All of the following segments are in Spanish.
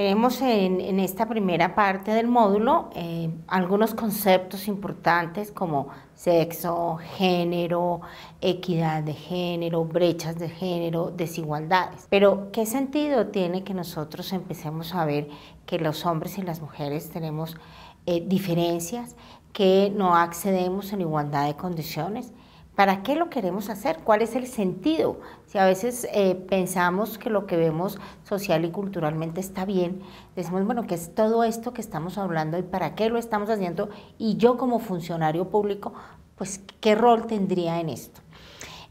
Veremos en, esta primera parte del módulo eh, algunos conceptos importantes como sexo, género, equidad de género, brechas de género, desigualdades. Pero, ¿qué sentido tiene que nosotros empecemos a ver que los hombres y las mujeres tenemos eh, diferencias, que no accedemos en igualdad de condiciones? ¿Para qué lo queremos hacer? ¿Cuál es el sentido? Si a veces eh, pensamos que lo que vemos social y culturalmente está bien, decimos, bueno, ¿qué es todo esto que estamos hablando y para qué lo estamos haciendo? Y yo como funcionario público, pues, ¿qué rol tendría en esto?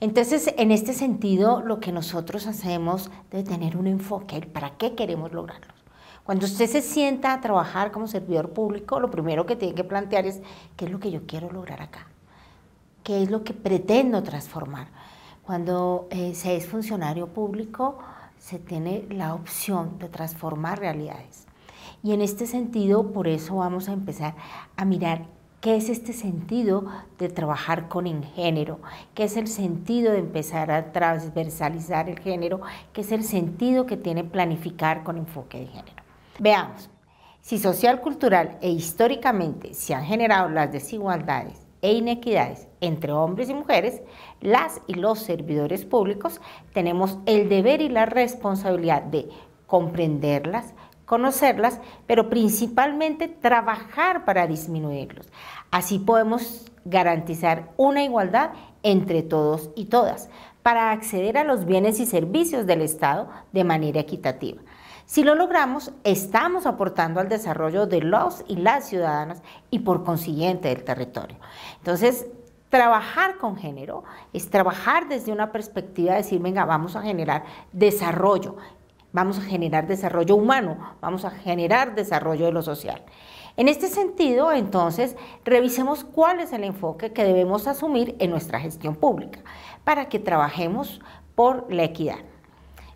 Entonces, en este sentido, lo que nosotros hacemos debe tener un enfoque, para qué queremos lograrlo. Cuando usted se sienta a trabajar como servidor público, lo primero que tiene que plantear es, ¿qué es lo que yo quiero lograr acá? qué es lo que pretendo transformar. Cuando eh, se es funcionario público, se tiene la opción de transformar realidades. Y en este sentido, por eso vamos a empezar a mirar qué es este sentido de trabajar con el género, qué es el sentido de empezar a transversalizar el género, qué es el sentido que tiene planificar con enfoque de género. Veamos, si social, cultural e históricamente se han generado las desigualdades e inequidades entre hombres y mujeres, las y los servidores públicos tenemos el deber y la responsabilidad de comprenderlas, conocerlas, pero principalmente trabajar para disminuirlos. Así podemos garantizar una igualdad entre todos y todas para acceder a los bienes y servicios del Estado de manera equitativa. Si lo logramos, estamos aportando al desarrollo de los y las ciudadanas y por consiguiente del territorio. Entonces, trabajar con género es trabajar desde una perspectiva de decir, venga, vamos a generar desarrollo, vamos a generar desarrollo humano, vamos a generar desarrollo de lo social. En este sentido, entonces, revisemos cuál es el enfoque que debemos asumir en nuestra gestión pública para que trabajemos por la equidad.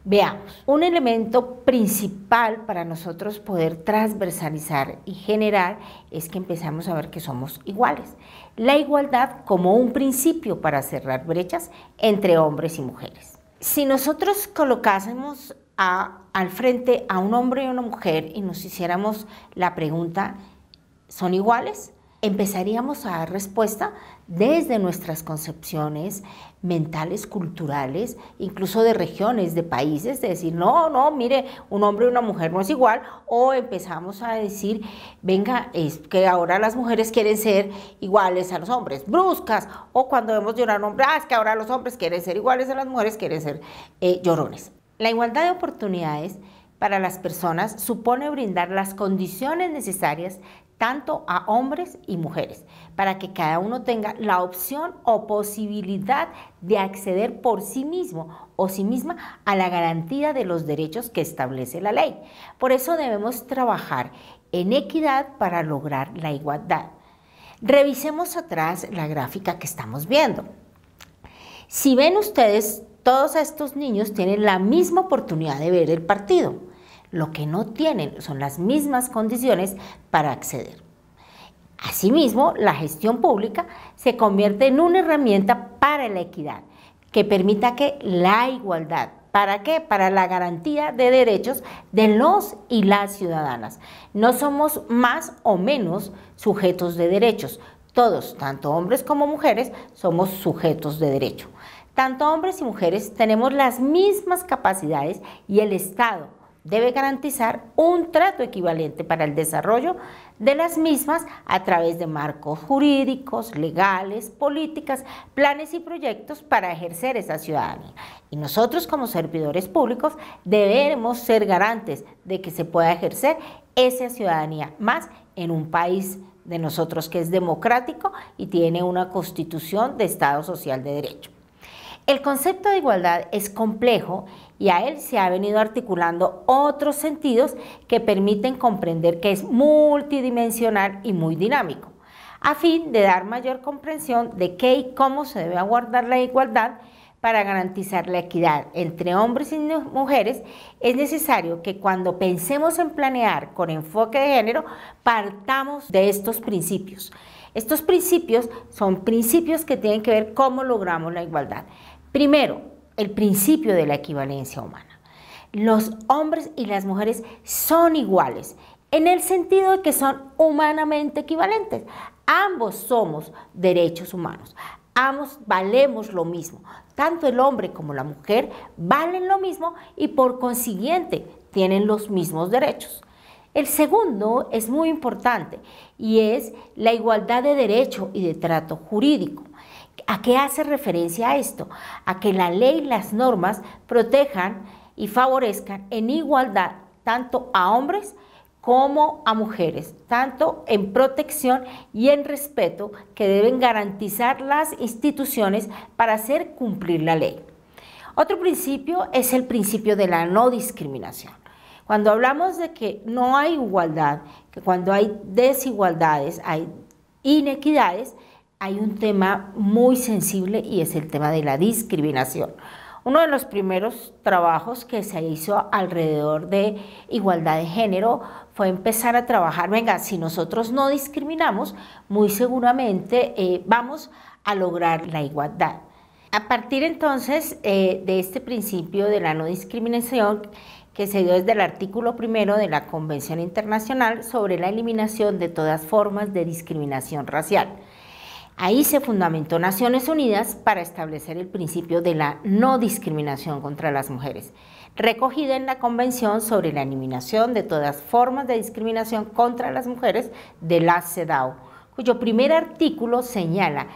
Veamos, un elemento principal para nosotros poder transversalizar y generar es que empezamos a ver que somos iguales. La igualdad como un principio para cerrar brechas entre hombres y mujeres. Si nosotros colocásemos al frente a un hombre y una mujer y nos hiciéramos la pregunta, ¿son iguales? Empezaríamos a dar respuesta desde nuestras concepciones mentales, culturales, incluso de regiones, de países, de decir, no, no, mire, un hombre y una mujer no es igual, o empezamos a decir, venga, es que ahora las mujeres quieren ser iguales a los hombres, bruscas, o cuando vemos llorar a un hombre, ah, es que ahora los hombres quieren ser iguales a las mujeres, quieren ser eh, llorones. La igualdad de oportunidades para las personas supone brindar las condiciones necesarias tanto a hombres y mujeres, para que cada uno tenga la opción o posibilidad de acceder por sí mismo o sí misma a la garantía de los derechos que establece la ley. Por eso debemos trabajar en equidad para lograr la igualdad. Revisemos atrás la gráfica que estamos viendo. Si ven ustedes, todos estos niños tienen la misma oportunidad de ver el partido lo que no tienen son las mismas condiciones para acceder. Asimismo, la gestión pública se convierte en una herramienta para la equidad, que permita que la igualdad, ¿para qué? Para la garantía de derechos de los y las ciudadanas. No somos más o menos sujetos de derechos. Todos, tanto hombres como mujeres, somos sujetos de derecho. Tanto hombres y mujeres tenemos las mismas capacidades y el Estado debe garantizar un trato equivalente para el desarrollo de las mismas a través de marcos jurídicos, legales, políticas, planes y proyectos para ejercer esa ciudadanía. Y nosotros como servidores públicos debemos ser garantes de que se pueda ejercer esa ciudadanía más en un país de nosotros que es democrático y tiene una constitución de Estado Social de Derecho. El concepto de igualdad es complejo y a él se ha venido articulando otros sentidos que permiten comprender que es multidimensional y muy dinámico, a fin de dar mayor comprensión de qué y cómo se debe aguardar la igualdad para garantizar la equidad entre hombres y mujeres, es necesario que cuando pensemos en planear con enfoque de género, partamos de estos principios. Estos principios son principios que tienen que ver cómo logramos la igualdad. Primero, el principio de la equivalencia humana. Los hombres y las mujeres son iguales en el sentido de que son humanamente equivalentes. Ambos somos derechos humanos. Ambos valemos lo mismo. Tanto el hombre como la mujer valen lo mismo y por consiguiente tienen los mismos derechos. El segundo es muy importante y es la igualdad de derecho y de trato jurídico. ¿A qué hace referencia esto? A que la ley y las normas protejan y favorezcan en igualdad tanto a hombres como a mujeres, tanto en protección y en respeto que deben garantizar las instituciones para hacer cumplir la ley. Otro principio es el principio de la no discriminación. Cuando hablamos de que no hay igualdad, que cuando hay desigualdades, hay inequidades, hay un tema muy sensible y es el tema de la discriminación. Uno de los primeros trabajos que se hizo alrededor de igualdad de género fue empezar a trabajar, venga, si nosotros no discriminamos, muy seguramente eh, vamos a lograr la igualdad. A partir entonces eh, de este principio de la no discriminación, que se dio desde el artículo primero de la Convención Internacional sobre la eliminación de todas formas de discriminación racial. Ahí se fundamentó Naciones Unidas para establecer el principio de la no discriminación contra las mujeres, recogida en la Convención sobre la Eliminación de todas formas de discriminación contra las mujeres de la CEDAW, cuyo primer artículo señala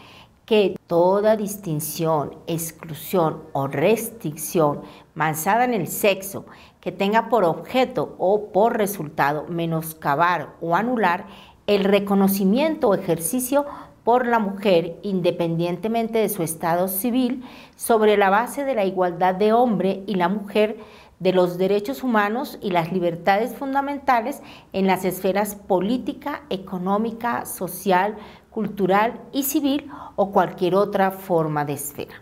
que toda distinción, exclusión o restricción basada en el sexo que tenga por objeto o por resultado menoscabar o anular el reconocimiento o ejercicio por la mujer, independientemente de su estado civil, sobre la base de la igualdad de hombre y la mujer, de los derechos humanos y las libertades fundamentales en las esferas política, económica, social, cultural y civil o cualquier otra forma de esfera.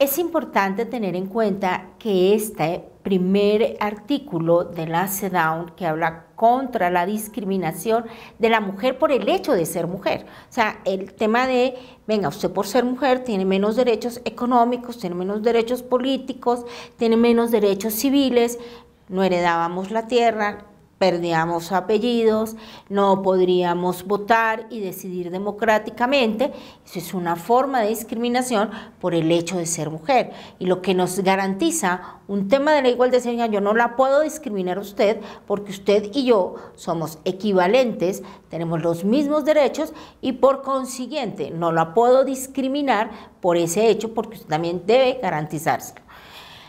Es importante tener en cuenta que este primer artículo de la CEDAW que habla contra la discriminación de la mujer por el hecho de ser mujer. O sea, el tema de, venga, usted por ser mujer tiene menos derechos económicos, tiene menos derechos políticos, tiene menos derechos civiles, no heredábamos la tierra, perdíamos apellidos, no podríamos votar y decidir democráticamente. Eso es una forma de discriminación por el hecho de ser mujer. Y lo que nos garantiza un tema de la igualdad es yo no la puedo discriminar a usted porque usted y yo somos equivalentes, tenemos los mismos derechos y por consiguiente no la puedo discriminar por ese hecho porque usted también debe garantizarse.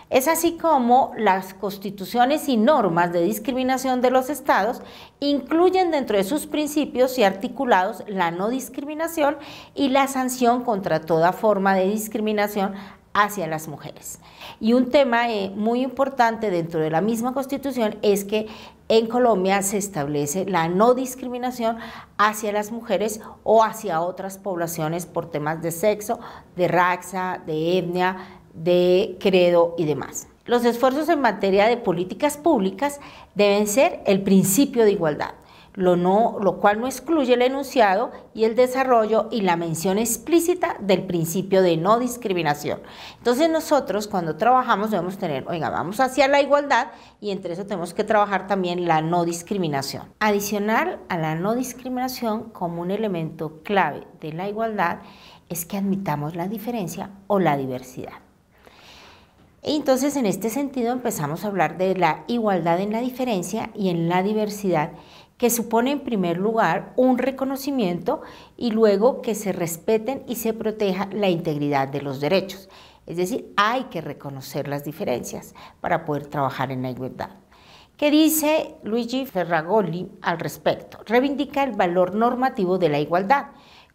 Es así como las constituciones y normas de discriminación de los estados incluyen dentro de sus principios y articulados la no discriminación y la sanción contra toda forma de discriminación hacia las mujeres. Y un tema eh, muy importante dentro de la misma constitución es que en Colombia se establece la no discriminación hacia las mujeres o hacia otras poblaciones por temas de sexo, de raza, de etnia, de credo y demás. Los esfuerzos en materia de políticas públicas deben ser el principio de igualdad, lo, no, lo cual no excluye el enunciado y el desarrollo y la mención explícita del principio de no discriminación. Entonces nosotros cuando trabajamos debemos tener, oiga, vamos hacia la igualdad y entre eso tenemos que trabajar también la no discriminación. Adicional a la no discriminación como un elemento clave de la igualdad es que admitamos la diferencia o la diversidad. Entonces, en este sentido, empezamos a hablar de la igualdad en la diferencia y en la diversidad, que supone en primer lugar un reconocimiento y luego que se respeten y se proteja la integridad de los derechos. Es decir, hay que reconocer las diferencias para poder trabajar en la igualdad. ¿Qué dice Luigi Ferragoli al respecto? Reivindica el valor normativo de la igualdad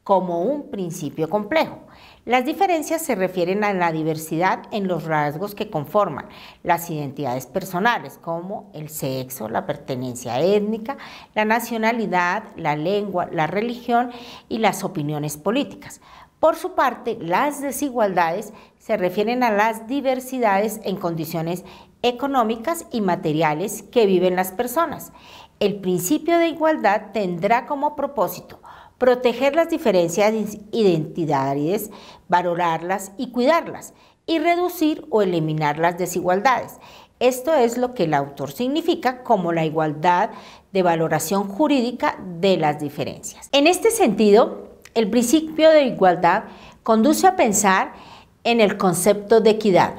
como un principio complejo. Las diferencias se refieren a la diversidad en los rasgos que conforman las identidades personales, como el sexo, la pertenencia étnica, la nacionalidad, la lengua, la religión y las opiniones políticas. Por su parte, las desigualdades se refieren a las diversidades en condiciones económicas y materiales que viven las personas. El principio de igualdad tendrá como propósito proteger las diferencias identidades, valorarlas y cuidarlas, y reducir o eliminar las desigualdades. Esto es lo que el autor significa como la igualdad de valoración jurídica de las diferencias. En este sentido, el principio de igualdad conduce a pensar en el concepto de equidad,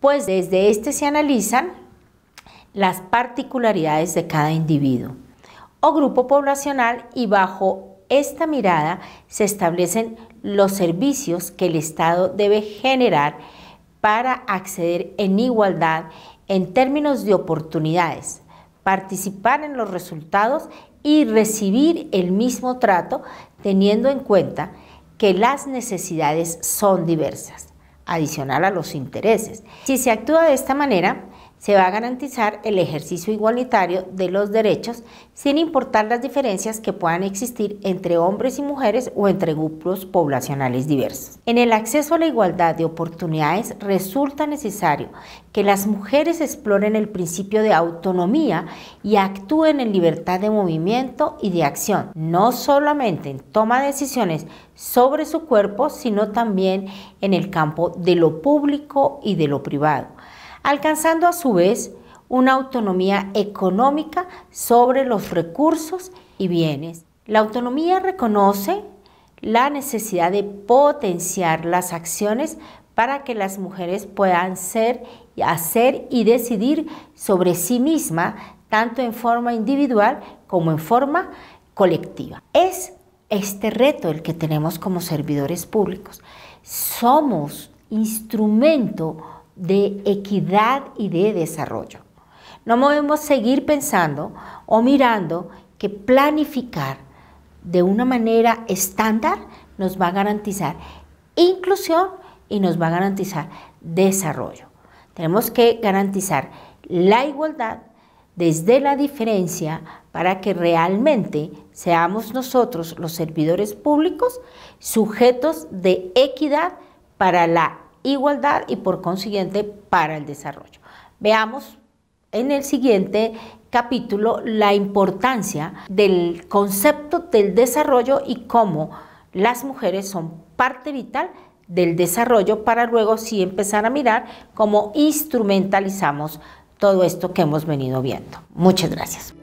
pues desde este se analizan las particularidades de cada individuo o grupo poblacional y bajo esta mirada se establecen los servicios que el Estado debe generar para acceder en igualdad en términos de oportunidades, participar en los resultados y recibir el mismo trato teniendo en cuenta que las necesidades son diversas, adicional a los intereses. Si se actúa de esta manera, se va a garantizar el ejercicio igualitario de los derechos sin importar las diferencias que puedan existir entre hombres y mujeres o entre grupos poblacionales diversos. En el acceso a la igualdad de oportunidades resulta necesario que las mujeres exploren el principio de autonomía y actúen en libertad de movimiento y de acción, no solamente en toma de decisiones sobre su cuerpo, sino también en el campo de lo público y de lo privado alcanzando a su vez una autonomía económica sobre los recursos y bienes. La autonomía reconoce la necesidad de potenciar las acciones para que las mujeres puedan ser, hacer y decidir sobre sí misma, tanto en forma individual como en forma colectiva. Es este reto el que tenemos como servidores públicos. Somos instrumento de equidad y de desarrollo. No podemos seguir pensando o mirando que planificar de una manera estándar nos va a garantizar inclusión y nos va a garantizar desarrollo. Tenemos que garantizar la igualdad desde la diferencia para que realmente seamos nosotros los servidores públicos sujetos de equidad para la igualdad y por consiguiente para el desarrollo. Veamos en el siguiente capítulo la importancia del concepto del desarrollo y cómo las mujeres son parte vital del desarrollo para luego sí empezar a mirar cómo instrumentalizamos todo esto que hemos venido viendo. Muchas gracias.